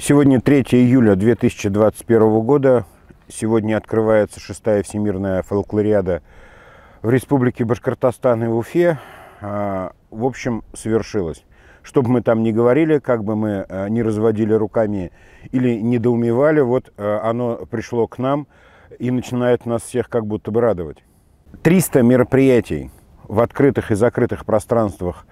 Сегодня 3 июля 2021 года. Сегодня открывается шестая всемирная фолклориада в Республике Башкортостан и Уфе. А, в общем, свершилось. Что бы мы там ни говорили, как бы мы э, ни разводили руками или недоумевали, вот э, оно пришло к нам и начинает нас всех как будто бы радовать. 300 мероприятий в открытых и закрытых пространствах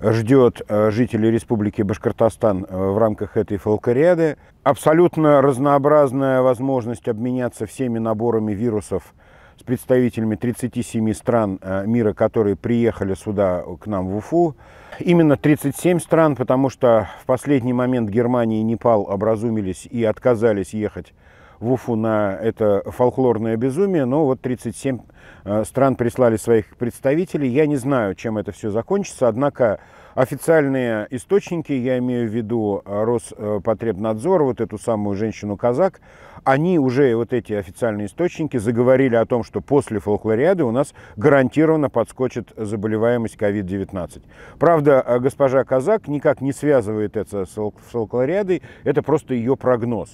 ждет э, жителей Республики Башкортостан в рамках этой фолкориады. Абсолютно разнообразная возможность обменяться всеми наборами вирусов – с представителями 37 стран э, мира, которые приехали сюда к нам в Уфу. Именно 37 стран, потому что в последний момент Германия и Непал образумились и отказались ехать в Уфу на это фолклорное безумие, но вот 37 э, стран прислали своих представителей. Я не знаю, чем это все закончится, однако официальные источники, я имею в виду э, Роспотребнадзор, вот эту самую женщину-казак, они уже, вот эти официальные источники, заговорили о том, что после фолклориады у нас гарантированно подскочит заболеваемость COVID-19. Правда, э, госпожа Казак никак не связывает это с фолклориадой, это просто ее прогноз.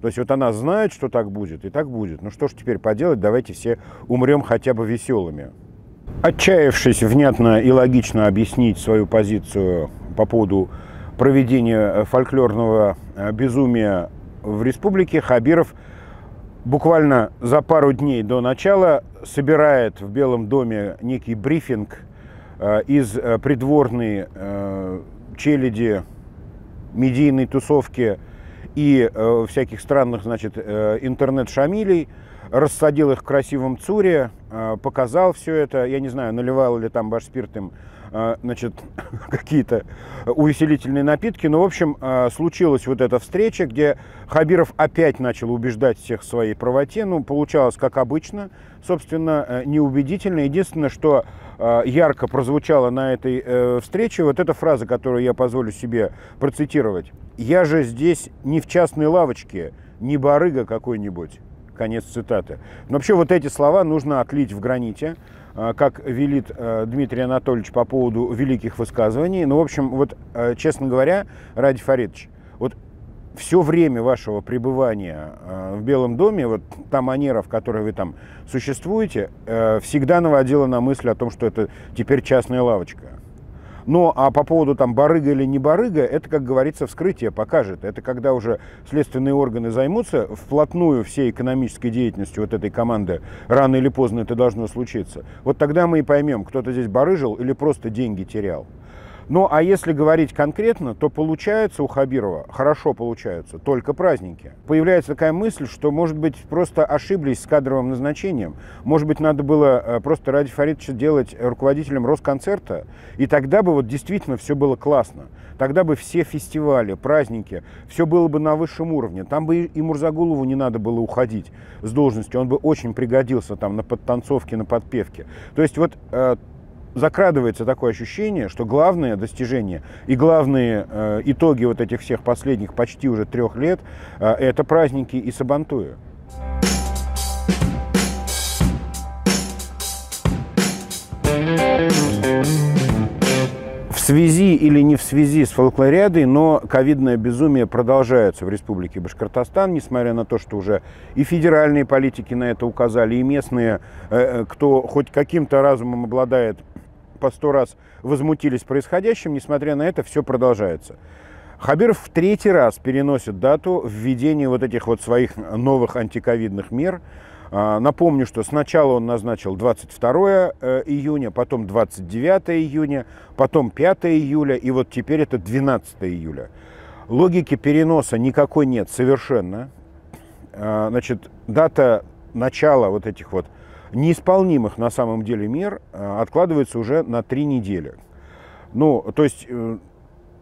То есть вот она знает, что так будет, и так будет. Ну что ж теперь поделать, давайте все умрем хотя бы веселыми. Отчаявшись внятно и логично объяснить свою позицию по поводу проведения э, фольклорного э, безумия в республике Хабиров буквально за пару дней до начала собирает в Белом доме некий брифинг э, из э, придворной э, челяди медийной тусовки и всяких странных значит, интернет-шамилей, рассадил их в красивом цуре, показал все это. Я не знаю, наливал ли там башспирт им Э, значит, какие-то увеселительные напитки. Но, ну, в общем, э, случилась вот эта встреча, где Хабиров опять начал убеждать всех в своей правоте. Ну, получалось, как обычно, собственно, э, неубедительно. Единственное, что ярко прозвучало на этой встрече, вот эта фраза, которую я позволю себе процитировать. «Я же здесь не в частной лавочке, не барыга какой-нибудь». Конец цитаты. Но вообще вот эти слова нужно отлить в граните, а, как велит э, Дмитрий Анатольевич по поводу великих высказываний. Ну, в общем, вот, э, честно говоря, Ради Фаридович, вот все время вашего пребывания э, в Белом доме, вот та манера, в которой вы там существуете, всегда наводила на мысль о том, что это теперь частная лавочка. Но ну, а по поводу там барыга или не барыга, это, как говорится, вскрытие покажет. Это когда уже следственные органы займутся вплотную всей экономической деятельностью вот этой команды, рано или поздно это должно случиться. Вот тогда мы и поймем, кто-то здесь барыжил или просто деньги терял. Ну, а если говорить конкретно, то получается у Хабирова, хорошо получаются, только праздники. Появляется такая мысль, что, может быть, просто ошиблись с кадровым назначением. Может быть, надо было э, просто Ради Фаридовича делать руководителем Росконцерта, и тогда бы вот действительно все было классно. Тогда бы все фестивали, праздники, все было бы на высшем уровне. Там бы и Мурзагулову не надо было уходить с должности, он бы очень пригодился там на подтанцовке, на подпевке. То есть вот э, закрадывается такое ощущение, что главное достижение и главные э, итоги вот этих всех последних почти уже трех лет э, это праздники и Сабантуя. В связи или не в связи с фолклориадой, но ковидное безумие продолжается в Республике Башкортостан, несмотря на то, что уже и федеральные политики на это указали, и местные, э, э, кто хоть каким-то разумом обладает, по сто раз возмутились происходящим, несмотря на это все продолжается. Хабиров в третий раз переносит дату введения вот этих вот своих новых антиковидных мер. А, напомню, что сначала он назначил 22 э, июня, потом 29 июня, потом 5 июля, и вот теперь это 12 июля. Логики переноса никакой нет совершенно. А, значит, дата начала вот этих вот неисполнимых на самом деле мер э, откладывается уже на три недели. Ну, то есть э,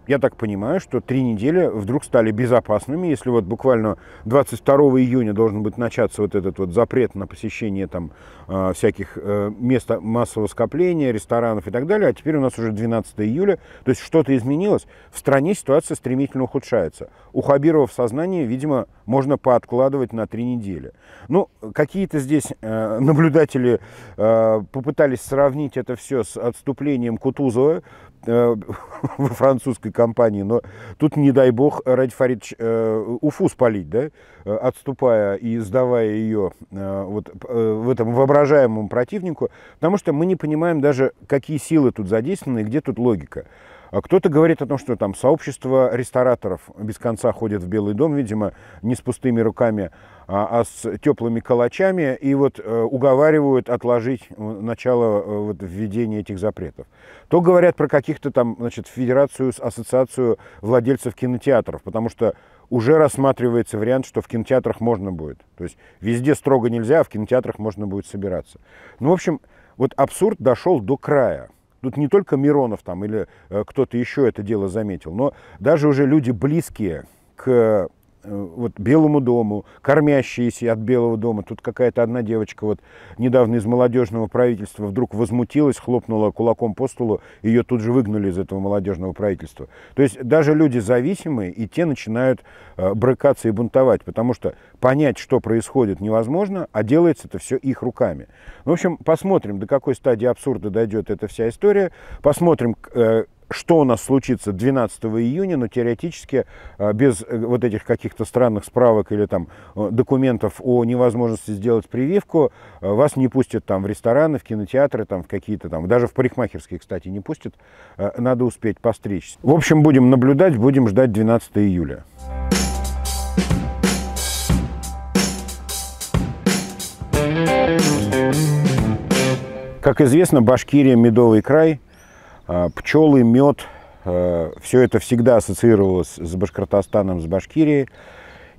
я так понимаю, что три недели вдруг стали безопасными, если вот буквально 22 июня должен быть начаться вот этот вот запрет на посещение там а, всяких э, мест массового скопления, ресторанов и так далее, а теперь у нас уже 12 июля, то есть что-то изменилось, в стране ситуация стремительно ухудшается. У Хабирова в сознании, видимо, можно пооткладывать на три недели. Ну, какие-то здесь э, наблюдатели э, попытались сравнить это все с отступлением Кутузова, э, во французской компании, но тут, не дай бог, Ради Фаридович э, Уфу спалить, да, э, отступая и сдавая ее э, вот э, в этом воображаемому противнику, потому что мы не понимаем даже, какие силы тут задействованы и где тут логика. А кто-то говорит о том, что там сообщество рестораторов без конца ходит в Белый дом, видимо, не с пустыми руками, а, а с теплыми калачами, и вот э, уговаривают отложить э, начало э, вот введения этих запретов. То говорят про каких-то там, значит, федерацию, ассоциацию владельцев кинотеатров, потому что уже рассматривается вариант, что в кинотеатрах можно будет. То есть везде строго нельзя, а в кинотеатрах можно будет собираться. Ну, в общем, вот абсурд дошел до края. Тут не только Миронов там или э, кто-то еще это дело заметил, но даже уже люди близкие к Э, вот Белому дому, кормящиеся от Белого дома. Тут какая-то одна девочка вот недавно из молодежного правительства вдруг возмутилась, хлопнула кулаком по столу, ее тут же выгнали из этого молодежного правительства. То есть даже люди зависимые, и те начинают э, брыкаться и бунтовать, потому что понять, что происходит, невозможно, а делается это все их руками. Ну, в общем, посмотрим, до какой стадии абсурда дойдет эта вся история, посмотрим, э, что у нас случится 12 июня, но теоретически а, без э, вот этих каких-то странных справок или там э, документов о невозможности сделать прививку э, вас не пустят там в рестораны, в кинотеатры, там в какие-то там, даже в парикмахерские, кстати, не пустят. Надо успеть постричься. В общем, будем наблюдать, будем ждать 12 июля. Как известно, Башкирия – медовый край – а, пчелы, мед, э, все это всегда ассоциировалось с Башкортостаном, с Башкирией.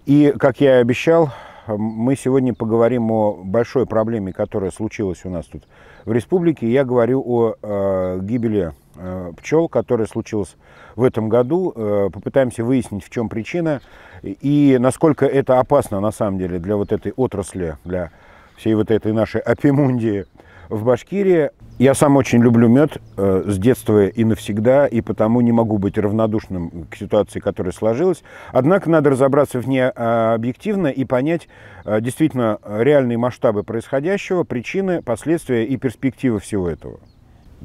И, как я и обещал, мы сегодня поговорим о большой проблеме, которая случилась у нас тут в республике. Я говорю о э, гибели э, пчел, которая случилась в этом году. попытаемся выяснить, в чем причина и насколько это опасно на самом деле для вот этой отрасли, для всей вот этой нашей апимундии в Башкирии. Я сам очень люблю мед э, с детства и навсегда, и потому не могу быть равнодушным к ситуации, которая сложилась. Однако надо разобраться в ней а, объективно и понять э, действительно реальные масштабы происходящего, причины, последствия и перспективы всего этого.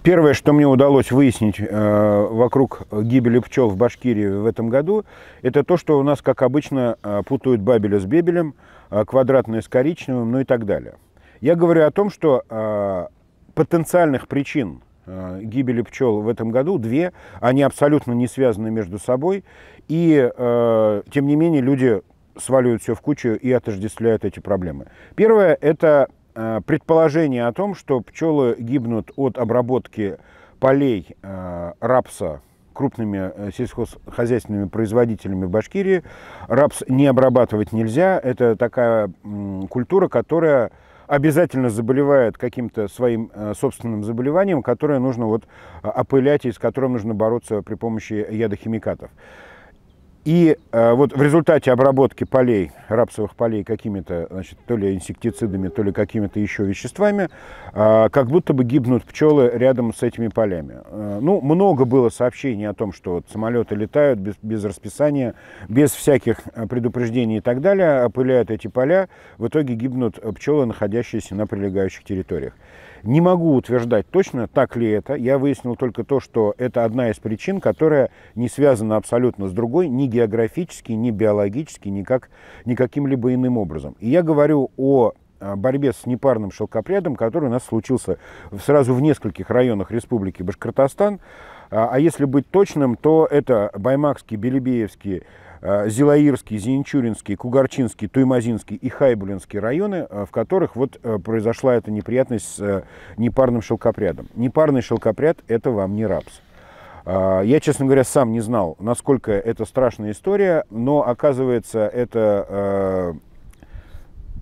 Первое, что мне удалось выяснить э, вокруг гибели пчел в Башкирии в этом году, это то, что у нас, как обычно, э, путают бабеля с бебелем, э, квадратное с коричневым, ну и так далее. Я говорю о том, что э, потенциальных причин э, гибели пчел в этом году две, они абсолютно не связаны между собой, и э, тем не менее люди сваливают все в кучу и отождествляют эти проблемы. Первое – это э, предположение о том, что пчелы гибнут от обработки полей э, рапса крупными э, сельскохозяйственными производителями в Башкирии. Рапс не обрабатывать нельзя. Это такая м, культура, которая обязательно заболевает каким-то своим э, собственным заболеванием, которое нужно вот а, опылять и с которым нужно бороться при помощи ядохимикатов. И э, вот в результате обработки полей, рапсовых полей какими-то, значит, то ли инсектицидами, то ли какими-то еще веществами, э, как будто бы гибнут пчелы рядом с этими полями. Э, ну, много было сообщений о том, что вот самолеты летают без, без расписания, без всяких э, предупреждений и так далее, опыляют эти поля, в итоге гибнут пчелы, находящиеся на прилегающих территориях. Не могу утверждать точно, так ли это. Я выяснил только то, что это одна из причин, которая не связана абсолютно с другой, ни географически, ни биологически, никак, ни каким-либо иным образом. И я говорю о а, борьбе с непарным шелкопрядом, который у нас случился сразу в нескольких районах республики Башкортостан. А, а если быть точным, то это Баймакский, Белебеевский, Э, Зилаирский, Зинчуринский, Кугарчинский, Туймазинский и Хайбулинский районы, э, в которых вот э, произошла эта неприятность с непарным шелкопрядом. Непарный шелкопряд – это вам не рапс. А, я, честно говоря, сам не знал, насколько это страшная история, но оказывается, это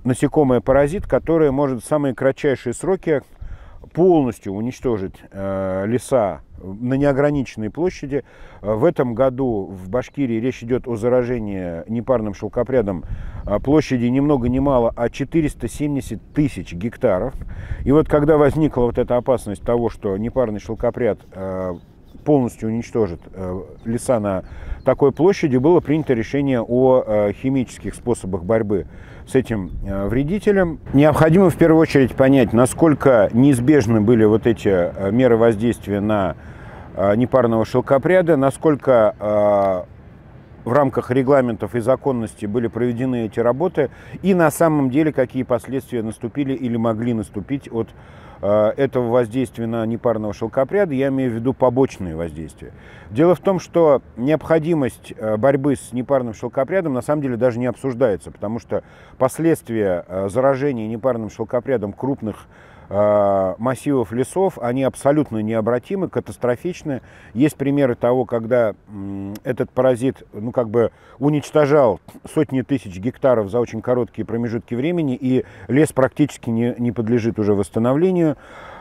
насекомое-паразит, которое может в самые кратчайшие сроки полностью уничтожить леса на неограниченной площади. А, в этом году в Башкирии речь идет о заражении непарным шелкопрядом а, площади ни много ни мало, а 470 тысяч гектаров. И вот когда возникла вот эта опасность того, что непарный шелкопряд а, полностью уничтожит леса на такой площади, было принято решение о химических способах борьбы с этим э, вредителем. Необходимо в первую очередь понять, насколько неизбежны были вот эти э, меры воздействия на э, непарного шелкопряда, насколько в рамках регламентов и законности были проведены эти работы и на самом деле какие последствия наступили или могли наступить от Э, этого воздействия на непарного шелкопряда, я имею в виду побочные воздействия. Дело в том, что необходимость э, борьбы с непарным шелкопрядом на самом деле даже не обсуждается, потому что последствия э, заражения непарным шелкопрядом крупных Э, массивов лесов, они абсолютно необратимы, катастрофичны. Есть примеры того, когда этот паразит ну, как бы уничтожал сотни тысяч гектаров за очень короткие промежутки времени, и лес практически не, не подлежит уже восстановлению.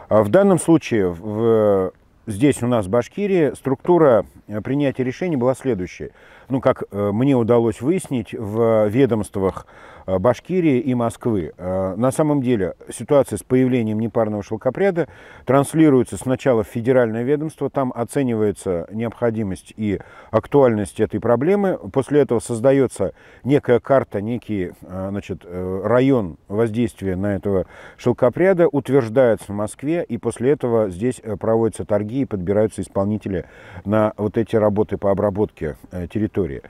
А в данном случае в, здесь у нас в Башкирии структура э, принятия решений была следующей ну, как э, мне удалось выяснить, в ведомствах э, Башкирии и Москвы. Э, на самом деле ситуация с появлением непарного шелкопряда транслируется сначала в федеральное ведомство, там оценивается необходимость и актуальность этой проблемы, после этого создается некая карта, некий значит, район воздействия на этого шелкопряда, утверждается в Москве, и после этого здесь проводятся торги и подбираются исполнители на вот эти работы по обработке территории история.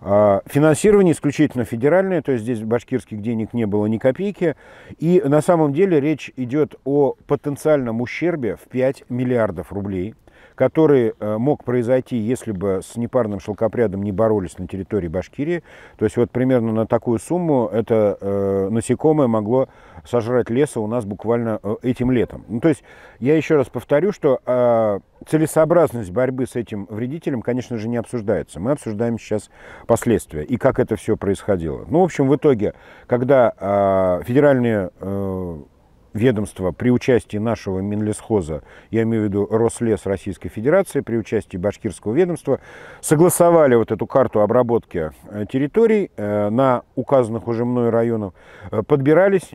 А, финансирование исключительно федеральное, то есть здесь башкирских денег не было ни копейки. И на самом деле речь идет о потенциальном ущербе в 5 миллиардов рублей который э, мог произойти, если бы с непарным шелкопрядом не боролись на территории Башкирии. То есть вот примерно на такую сумму это э, насекомое могло сожрать леса у нас буквально э, этим летом. Ну, то есть я еще раз повторю, что э, целесообразность борьбы с этим вредителем, конечно же, не обсуждается. Мы обсуждаем сейчас последствия и как это все происходило. Ну, в общем, в итоге, когда э, федеральные э, ведомство при участии нашего Минлесхоза, я имею в виду Рослес Российской Федерации, при участии башкирского ведомства, согласовали вот эту карту обработки э, территорий э, на указанных уже мной районах, э, подбирались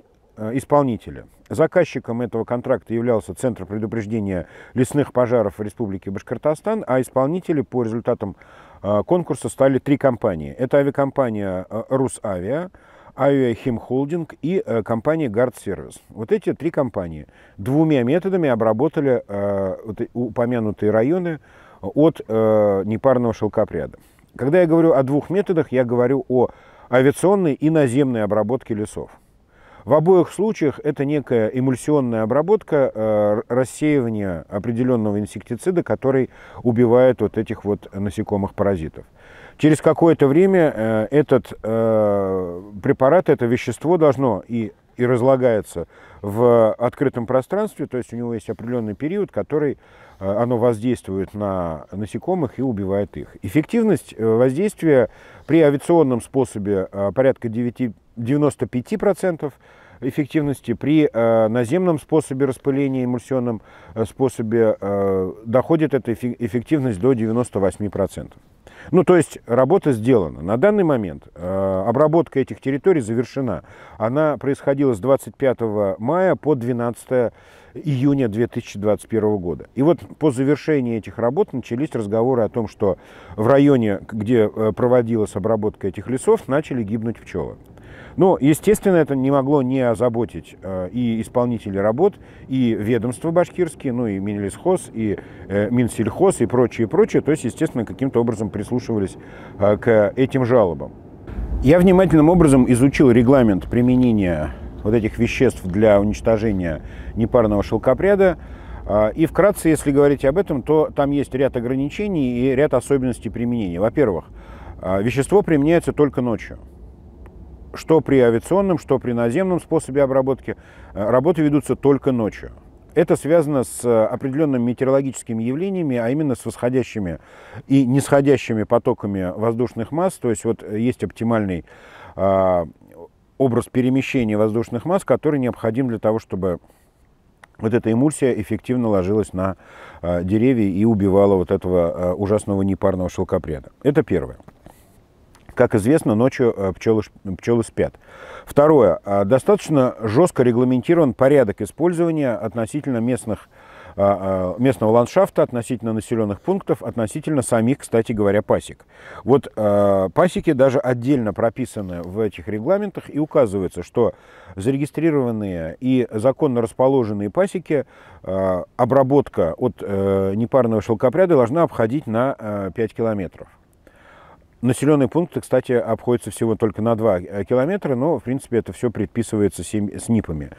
исполнители. Заказчиком этого контракта являлся Центр предупреждения лесных пожаров Республики Башкортостан, а исполнители по результатам конкурса стали три компании. Это авиакомпания «Русавиа», Авиахим Холдинг и э, компания Guard Service. Вот эти три компании двумя методами обработали э, упомянутые районы от э, непарного шелкопряда. Когда я говорю о двух методах, я говорю о авиационной и наземной обработке лесов. В обоих случаях это некая эмульсионная обработка, э, рассеивание определенного инсектицида, который убивает вот этих вот насекомых паразитов. Через какое-то время э, этот э, препарат, это вещество должно и, и разлагается в открытом пространстве, то есть у него есть определенный период, который э, оно воздействует на насекомых и убивает их. Эффективность воздействия при авиационном способе порядка 9, 95%, эффективности при наземном способе распыления, эмульсионном способе доходит эта эффективность до 98%. Ну, то есть работа сделана. На данный момент э, обработка этих территорий завершена. Она происходила с 25 мая по 12 июня 2021 года. И вот по завершении этих работ начались разговоры о том, что в районе, где э, проводилась обработка этих лесов, начали гибнуть пчелы. Но, естественно, это не могло не озаботить э, и исполнителей работ, и ведомства башкирские, ну и Минлесхоз, и э, Минсельхоз, и прочее, прочее. То есть, естественно, каким-то образом прислушивались э, к этим жалобам. Я внимательным образом изучил регламент применения вот этих веществ для уничтожения непарного шелкопряда. И вкратце, если говорить об этом, то там есть ряд ограничений и ряд особенностей применения. Во-первых, вещество применяется только ночью что при авиационном, что при наземном способе обработки, э, работы ведутся только ночью. Это связано с э, определенными метеорологическими явлениями, а именно с восходящими и нисходящими потоками воздушных масс. То есть вот э, есть оптимальный э, образ перемещения воздушных масс, который необходим для того, чтобы вот эта эмульсия эффективно ложилась на э, деревья и убивала вот этого э, ужасного непарного шелкопряда. Это первое. Как известно, ночью э, пчелы, пчелы спят. Второе. А, достаточно жестко регламентирован порядок использования относительно местных а, а, местного ландшафта, относительно населенных пунктов, относительно самих, кстати говоря, пасек. Вот э, пасеки даже отдельно прописаны в этих регламентах и указывается, что зарегистрированные и законно расположенные пасеки обработка от э, непарного шелкопряда должна обходить на э, 5 километров. Населенные пункты, кстати, обходятся всего только на 2 э, километра, но, в принципе, это все предписывается с э, НИПами.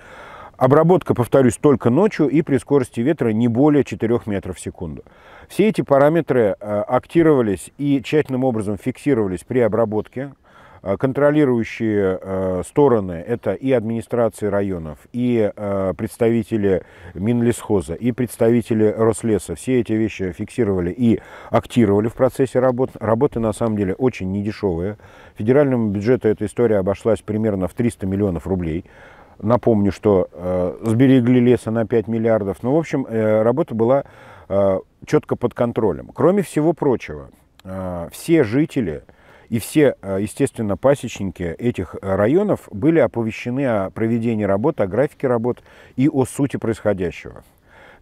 Обработка, повторюсь, только ночью и при скорости ветра не более 4 метров в секунду. Все эти параметры э, актировались и тщательным образом фиксировались при обработке а, контролирующие а, стороны – это и администрации районов, и а, представители Минлесхоза, и представители Рослеса. Все эти вещи фиксировали и актировали в процессе работ. Работы, на самом деле, очень недешевые. Федеральному бюджету эта история обошлась примерно в 300 миллионов рублей. Напомню, что э, сберегли леса на 5 миллиардов. Ну, в общем, э, работа была э, четко под контролем. Кроме всего прочего, э, все жители – и все, э, естественно, пасечники этих э, районов были оповещены о проведении работ, о графике работ и о сути происходящего.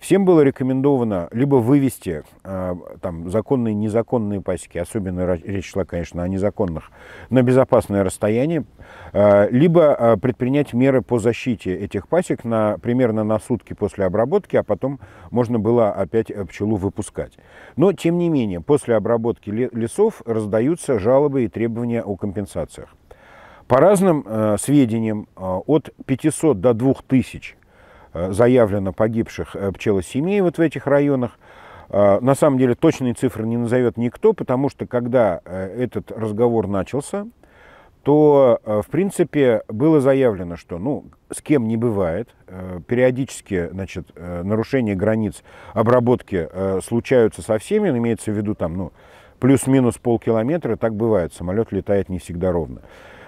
Всем было рекомендовано либо вывести а, там, законные и незаконные пасеки, особенно речь шла, конечно, о незаконных, на безопасное расстояние, а, либо а, предпринять меры по защите этих пасек на, примерно на сутки после обработки, а потом можно было опять э, пчелу выпускать. Но, тем не менее, после обработки лесов раздаются жалобы и требования о компенсациях. По разным э, сведениям, э, от 500 до 2000 Э, заявлено погибших э, пчелосемей вот в этих районах. Э, на самом деле точные цифры не назовет никто, потому что когда этот разговор начался, то, в принципе, было заявлено, что ну, с кем не бывает, периодически значит, нарушения границ обработки случаются со всеми, имеется в виду там, ну, плюс-минус полкилометра, так бывает, самолет летает не всегда ровно.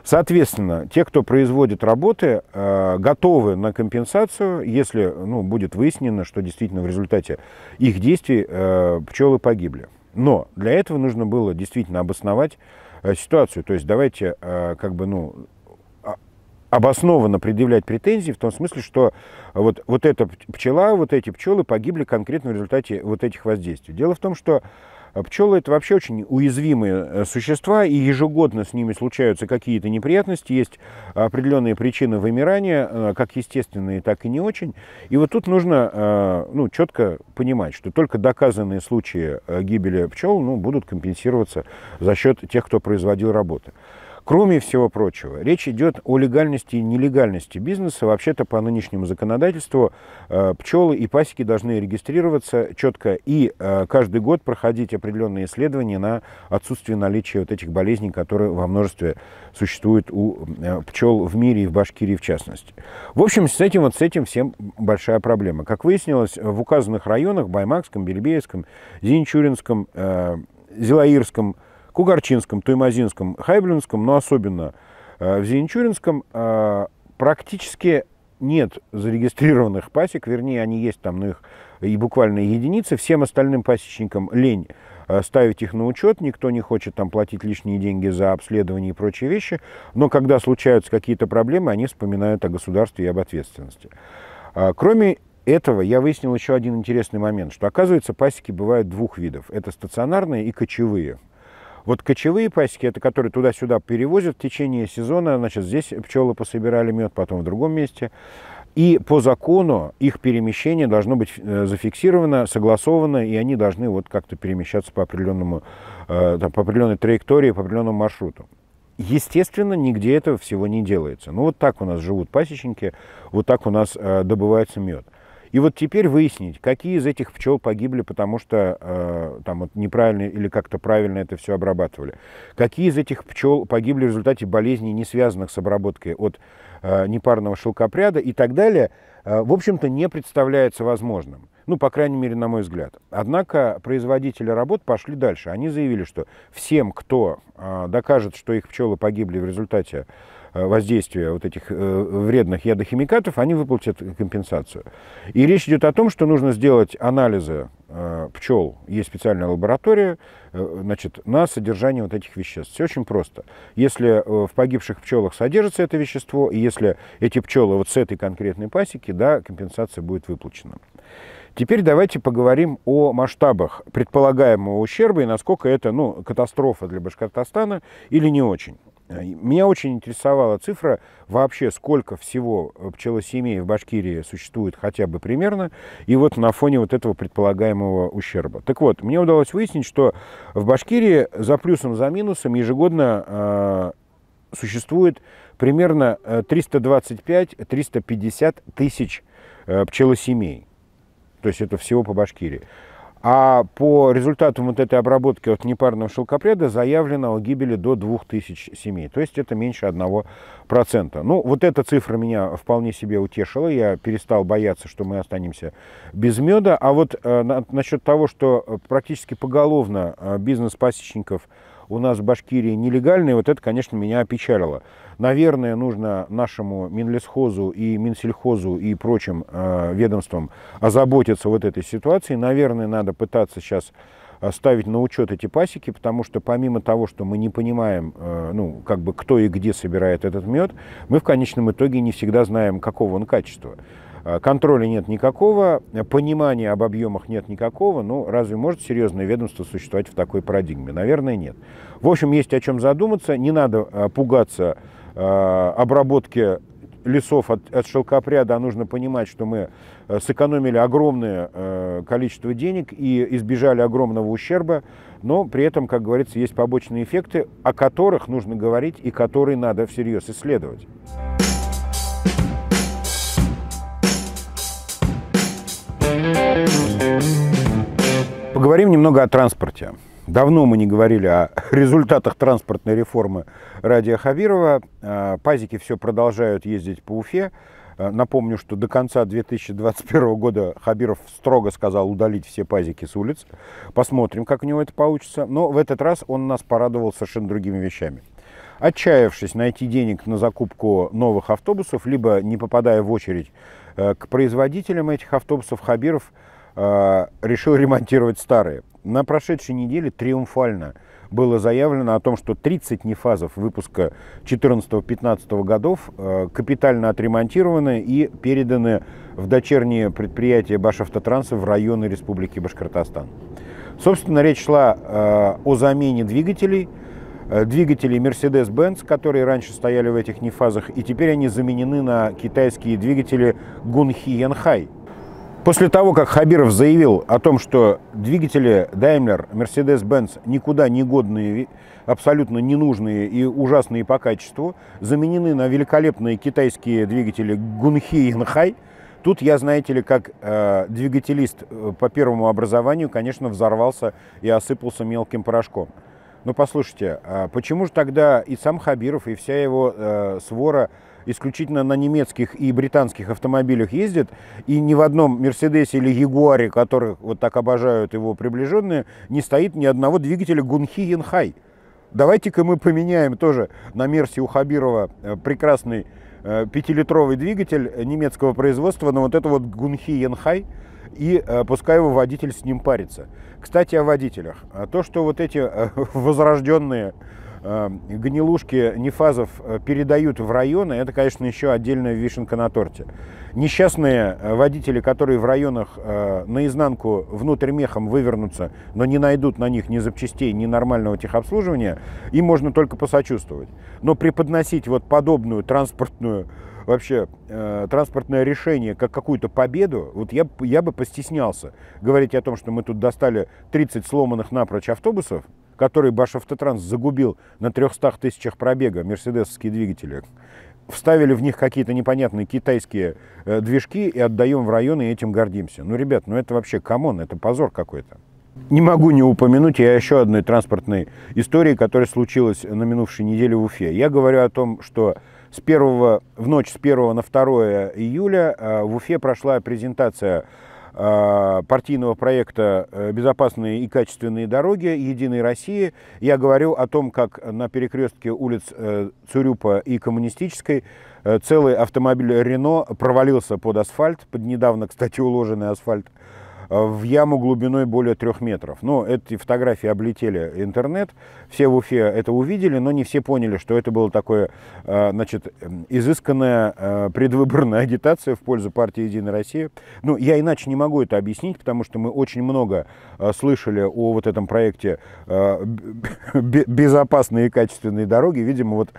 Соответственно, те, кто производит работы, э, готовы на компенсацию, если ну, будет выяснено, что действительно в результате их действий э, пчелы погибли. Но для этого нужно было действительно обосновать э, ситуацию. То есть давайте как бы, ну, а, обоснованно предъявлять претензии в том смысле, что вот, вот эта пчела, вот эти пчелы погибли конкретно в результате вот этих воздействий. Дело в том, что а пчелы это вообще очень уязвимые э, существа, и ежегодно с ними случаются какие-то неприятности. Есть определенные причины вымирания, э, как естественные, так и не очень. И вот тут нужно э, ну, четко понимать, что только доказанные случаи гибели пчел ну, будут компенсироваться за счет тех, кто производил работы. Кроме всего прочего, речь идет о легальности и нелегальности бизнеса. Вообще-то по нынешнему законодательству э, пчелы и пасеки должны регистрироваться четко и э, каждый год проходить определенные исследования на отсутствие наличия вот этих болезней, которые во множестве существуют у э, пчел в мире и в Башкирии в частности. В общем, с этим вот с этим всем большая проблема. Как выяснилось, в указанных районах Баймакском, Бельбеевском, Зинчуринском, Зилаирском, Кугарчинском, Туймазинском, Хайблинском, но особенно э, в Зеленчуринском э, практически нет зарегистрированных пасек, вернее, они есть там, но их и буквально единицы. Всем остальным пасечникам лень э, ставить их на учет, никто не хочет там платить лишние деньги за обследование и прочие вещи, но когда случаются какие-то проблемы, они вспоминают о государстве и об ответственности. Кроме этого я выяснил еще один интересный момент, что оказывается пасеки бывают двух видов. Это стационарные и кочевые. Вот кочевые пасеки, это которые туда-сюда перевозят в течение сезона, значит, здесь пчелы пособирали мед, потом в другом месте. И по закону их перемещение должно быть э, зафиксировано, согласовано, и они должны вот как-то перемещаться по, определенному, там, э, по определенной траектории, по определенному маршруту. Естественно, нигде этого всего не делается. Ну вот так у нас живут пасечники, вот так у нас э, добывается мед. И вот теперь выяснить, какие из этих пчел погибли, потому что э, там вот неправильно или как-то правильно это все обрабатывали. Какие из этих пчел погибли в результате болезней, не связанных с обработкой от э, непарного шелкопряда и так далее, э, в общем-то, не представляется возможным. Ну, по крайней мере, на мой взгляд. Однако производители работ пошли дальше. Они заявили, что всем, кто э, докажет, что их пчелы погибли в результате Э, воздействия вот этих э, вредных ядохимикатов, они выплатят компенсацию. И речь идет о том, что нужно сделать анализы э, пчел, есть специальная лаборатория, значит, на содержание вот этих веществ. Все очень просто. Если в погибших пчелах содержится это вещество, и если эти пчелы вот с этой конкретной пасеки, да, компенсация будет выплачена. Теперь давайте поговорим о масштабах предполагаемого ущерба и насколько это ну, катастрофа для Башкортостана или не очень. Э, меня очень интересовала цифра вообще, сколько всего э, пчелосемей в Башкирии существует хотя бы примерно, и вот на фоне вот этого предполагаемого ущерба. Так вот, мне удалось выяснить, что в Башкирии за плюсом, за минусом ежегодно э, существует примерно 325-350 э, тысяч э, пчелосемей. То есть это всего по Башкирии. А по результатам вот этой обработки от непарного шелкопряда заявлено о гибели до 2000 семей. То есть это меньше 1%. Ну, вот эта цифра меня вполне себе утешила. Я перестал бояться, что мы останемся без меда. А вот э, на, насчет того, что э, практически поголовно э, бизнес пасечников – у нас в Башкирии нелегальные, вот это, конечно, меня опечалило. Наверное, нужно нашему Минлесхозу и Минсельхозу и прочим э, ведомствам озаботиться вот этой ситуацией. Наверное, надо пытаться сейчас э, ставить на учет эти пасеки, потому что помимо того, что мы не понимаем, э, ну, как бы кто и где собирает этот мед, мы в конечном итоге не всегда знаем, какого он качества. А, контроля нет никакого, понимания об объемах нет никакого. Ну, разве может серьезное ведомство существовать в такой парадигме? Наверное, нет. В общем, есть о чем задуматься. Не надо а, пугаться а, обработки лесов от, от шелкопряда, нужно понимать, что мы сэкономили огромное количество денег и избежали огромного ущерба, но при этом, как говорится, есть побочные эффекты, о которых нужно говорить и которые надо всерьез исследовать. Поговорим немного о транспорте. Давно мы не говорили о результатах транспортной реформы Радия Хабирова. А, пазики все продолжают ездить по Уфе. А, напомню, что до конца 2021 года Хабиров строго сказал удалить все пазики с улиц. Посмотрим, как у него это получится. Но в этот раз он нас порадовал совершенно другими вещами. Отчаявшись найти денег на закупку новых автобусов, либо не попадая в очередь э, к производителям этих автобусов, Хабиров – а, решил ремонтировать старые. На прошедшей неделе триумфально было заявлено о том, что 30 нефазов выпуска 14-15 годов а, капитально отремонтированы и переданы в дочерние предприятия Башавтотранса в районы Республики Башкортостан. Собственно, речь шла а, о замене двигателей, Двигатели Mercedes-Benz, которые раньше стояли в этих нефазах, и теперь они заменены на китайские двигатели Гунхи Янхай – После того, как Хабиров заявил о том, что двигатели Daimler, Mercedes-Benz никуда не годные, абсолютно ненужные и ужасные по качеству, заменены на великолепные китайские двигатели Гунхи и Нхай, Тут я, знаете ли, как э, двигателист э, по первому образованию, конечно, взорвался и осыпался мелким порошком. Но послушайте, э, почему же тогда и сам Хабиров, и вся его э, свора исключительно на немецких и британских автомобилях ездит, и ни в одном Мерседесе или Ягуаре, которых вот так обожают его приближенные, не стоит ни одного двигателя Гунхи Янхай. Давайте-ка мы поменяем тоже на Мерсе у Хабирова э, прекрасный э, пятилитровый двигатель немецкого производства на вот это вот Гунхи Янхай, и э, пускай его водитель с ним парится. Кстати, о водителях. А то, что вот эти возрожденные Эм, гнилушки нефазов э, передают в районы, это, конечно, еще отдельная вишенка на торте. Несчастные э, водители, которые в районах э, наизнанку внутрь мехом вывернутся, но не найдут на них ни запчастей, ни нормального техобслуживания, им можно только посочувствовать. Но преподносить вот подобную транспортную вообще э, транспортное решение как какую-то победу, вот я, я бы постеснялся говорить о том, что мы тут достали 30 сломанных напрочь автобусов, который Башавтотранс загубил на 300 тысячах пробега, мерседесовские двигатели, вставили в них какие-то непонятные китайские э, движки и отдаем в район, и этим гордимся. Ну, ребят, ну это вообще камон, это позор какой-то. Не могу не упомянуть я еще одной транспортной истории, которая случилась на минувшей неделе в Уфе. Я говорю о том, что с первого в ночь с 1 на 2 июля э, в Уфе прошла презентация Э, партийного проекта э, «Безопасные и качественные дороги» «Единой России». Я говорю о том, как на перекрестке улиц э, Цурюпа и Коммунистической целый автомобиль «Рено» провалился под асфальт, под недавно, кстати, уложенный асфальт. Э, в яму глубиной более трех метров. Но эти фотографии облетели интернет, все в Уфе это увидели, но не все поняли, что это было такое, э, значит, э, изысканная предвыборная агитация в пользу партии «Единая Россия». Ну, я иначе не могу это объяснить, потому что мы очень много слышали о вот этом проекте «Безопасные и качественные дороги». Видимо, вот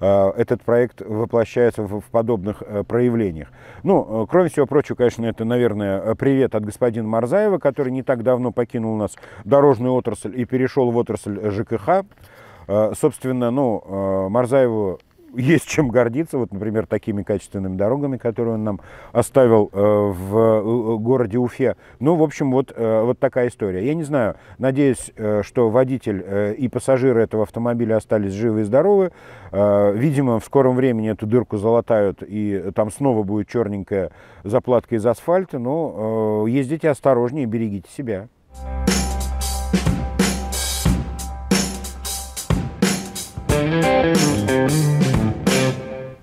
этот проект воплощается в подобных проявлениях. Ну, кроме всего прочего, конечно, это, наверное, привет от господина Маркова, Марзаева, который не так давно покинул нас дорожную отрасль и перешел в отрасль ЖКХ. Э, собственно, ну, э, Марзаеву есть чем гордиться, вот, например, такими качественными дорогами, которые он нам оставил э, в э, э, городе Уфе. Ну, в общем, вот, вот такая история. Я не знаю, надеюсь, что водитель и пассажиры этого автомобиля остались живы и здоровы. Видимо, в скором времени эту дырку залатают, и там снова будет черненькая заплатка из асфальта. Но ездите осторожнее, берегите себя. Thank you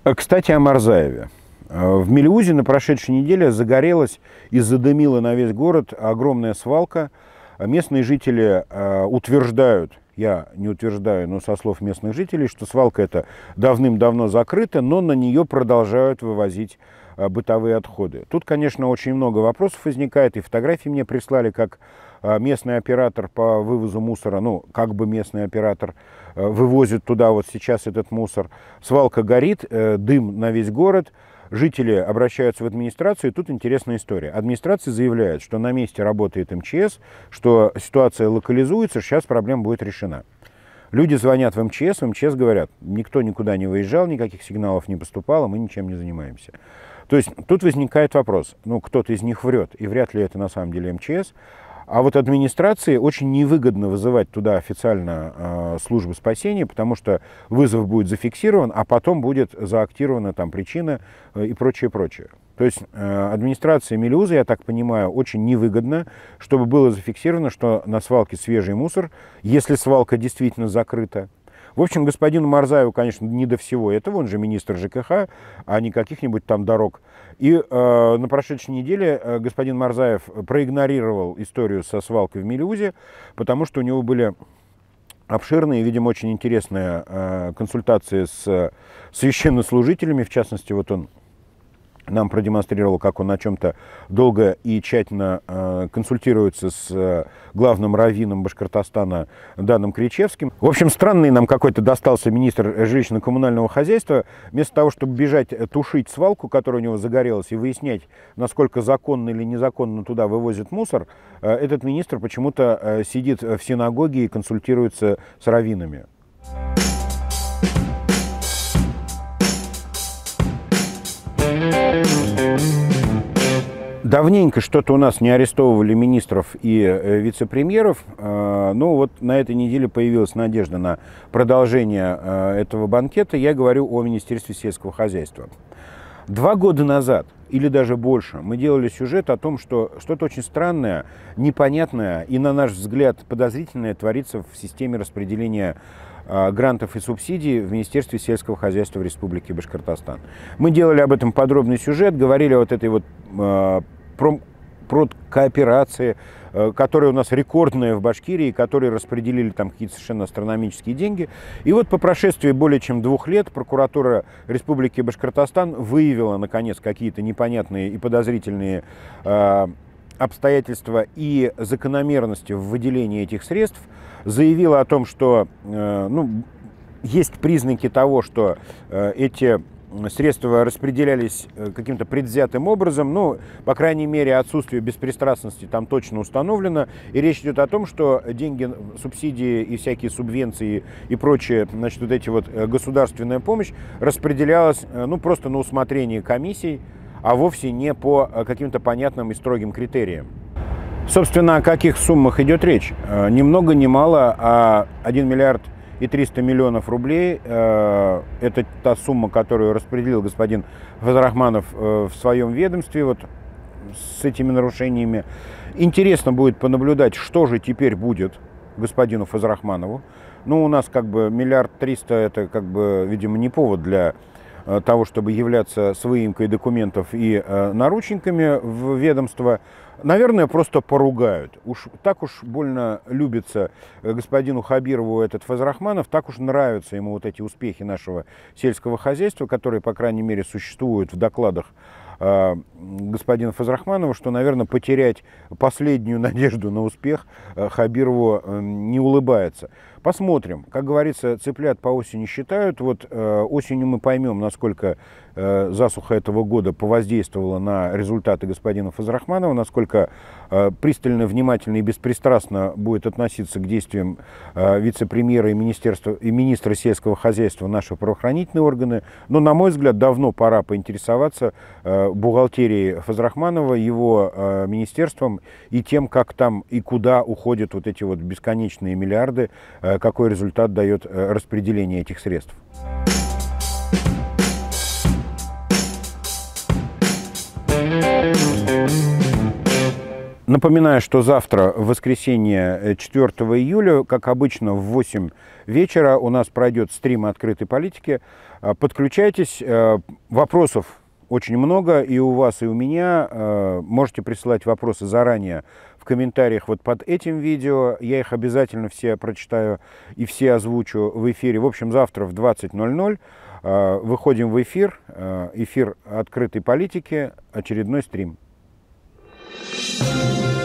А, кстати, о Марзаеве. А, в Мелиузе на прошедшей неделе загорелась и задымила на весь город огромная свалка. А местные жители утверждают, я не утверждаю, но со слов местных жителей, что свалка эта давным-давно закрыта, но на нее продолжают вывозить бытовые отходы. Тут, конечно, очень много вопросов возникает, и фотографии мне прислали, как местный оператор по вывозу мусора, ну, как бы местный оператор вывозят туда вот сейчас этот мусор. Свалка горит, э, дым на весь город. Жители обращаются в администрацию, и тут интересная история. Администрация заявляет, что на месте работает МЧС, что ситуация локализуется, сейчас проблема будет решена. Люди звонят в МЧС, в МЧС говорят, никто никуда не выезжал, никаких сигналов не поступало, мы ничем не занимаемся. То есть тут возникает вопрос, ну кто-то из них врет, и вряд ли это на самом деле МЧС, а вот администрации очень невыгодно вызывать туда официально э, службы спасения, потому что вызов будет зафиксирован, а потом будет заактирована там причина э, и прочее, прочее. То есть э, администрации Мелиуза, я так понимаю, очень невыгодно, чтобы было зафиксировано, что на свалке свежий мусор, если свалка действительно закрыта. В общем, господину Марзаеву, конечно, не до всего этого, он же министр ЖКХ, а не каких-нибудь там дорог и э, на прошедшей неделе э, господин Марзаев проигнорировал историю со свалкой в Мелюзе, потому что у него были обширные, видимо, очень интересные э, консультации с э, священнослужителями. В частности, вот он нам продемонстрировал, как он на чем-то долго и тщательно э, консультируется с э, главным раввином Башкортостана Даном Кричевским. В общем, странный нам какой-то достался министр жилищно-коммунального хозяйства. Вместо того, чтобы бежать э, тушить свалку, которая у него загорелась, и выяснять, насколько законно или незаконно туда вывозят мусор, э, этот министр почему-то э, сидит в синагоге и консультируется с раввинами. Давненько что-то у нас не арестовывали министров и э, вице-премьеров. А, ну вот на этой неделе появилась надежда на продолжение э, этого банкета. Я говорю о Министерстве сельского хозяйства. Два года назад, или даже больше, мы делали сюжет о том, что что-то очень странное, непонятное и, на наш взгляд, подозрительное творится в системе распределения э, грантов и субсидий в Министерстве сельского хозяйства в Республике Башкортостан. Мы делали об этом подробный сюжет, говорили о вот этой вот кооперации, э, которая у нас рекордная в Башкирии, которые распределили там какие-то совершенно астрономические деньги. И вот по прошествии более чем двух лет прокуратура Республики Башкортостан выявила, наконец, какие-то непонятные и подозрительные э, обстоятельства и закономерности в выделении этих средств, заявила о том, что э, ну, есть признаки того, что э, эти средства распределялись э, каким-то предвзятым образом, ну, по крайней мере, отсутствие беспристрастности там точно установлено, и речь идет о том, что деньги, субсидии и всякие субвенции и прочее, значит, вот эти вот э, государственная помощь распределялась, э, ну, просто на усмотрение комиссий, а вовсе не по каким-то понятным и строгим критериям. Собственно, о каких суммах идет речь? Ни много ни мало, а 1 миллиард и 300 миллионов рублей. Э, это та сумма, которую распределил господин Фазрахманов э, в своем ведомстве вот с этими нарушениями. Интересно будет понаблюдать, что же теперь будет господину Фазрахманову. Ну, у нас как бы миллиард триста – это как бы, видимо, не повод для Э, того, чтобы являться с выемкой документов и э, наручниками в ведомство, наверное, просто поругают. Уж так уж больно любится э, господину Хабирову этот Фазрахманов, так уж нравятся ему вот эти успехи нашего сельского хозяйства, которые, по крайней мере, существуют в докладах господина Фазрахманова, что, наверное, потерять последнюю надежду на успех Хабирову не улыбается. Посмотрим. Как говорится, цыплят по осени считают. Вот э, осенью мы поймем, насколько э, засуха этого года повоздействовала на результаты господина Фазрахманова, насколько э, пристально, внимательно и беспристрастно будет относиться к действиям э, вице-премьера и, министерства, и министра сельского хозяйства наши правоохранительные органы. Но, на мой взгляд, давно пора поинтересоваться э, бухгалтерией Фазрахманова, его э, министерством и тем, как там и куда уходят вот эти вот бесконечные миллиарды, э, Э, какой результат дает э, распределение этих средств. Напоминаю, что завтра, в воскресенье 4 э, июля, как обычно, в 8 вечера у нас пройдет стрим открытой политики. Подключайтесь, вопросов очень много, и у вас, и у меня. Можете присылать вопросы заранее комментариях вот под этим видео. Я их обязательно все прочитаю и все озвучу в эфире. В общем, завтра в 20.00 а, выходим в эфир. А, эфир открытой политики, очередной стрим. Thank you.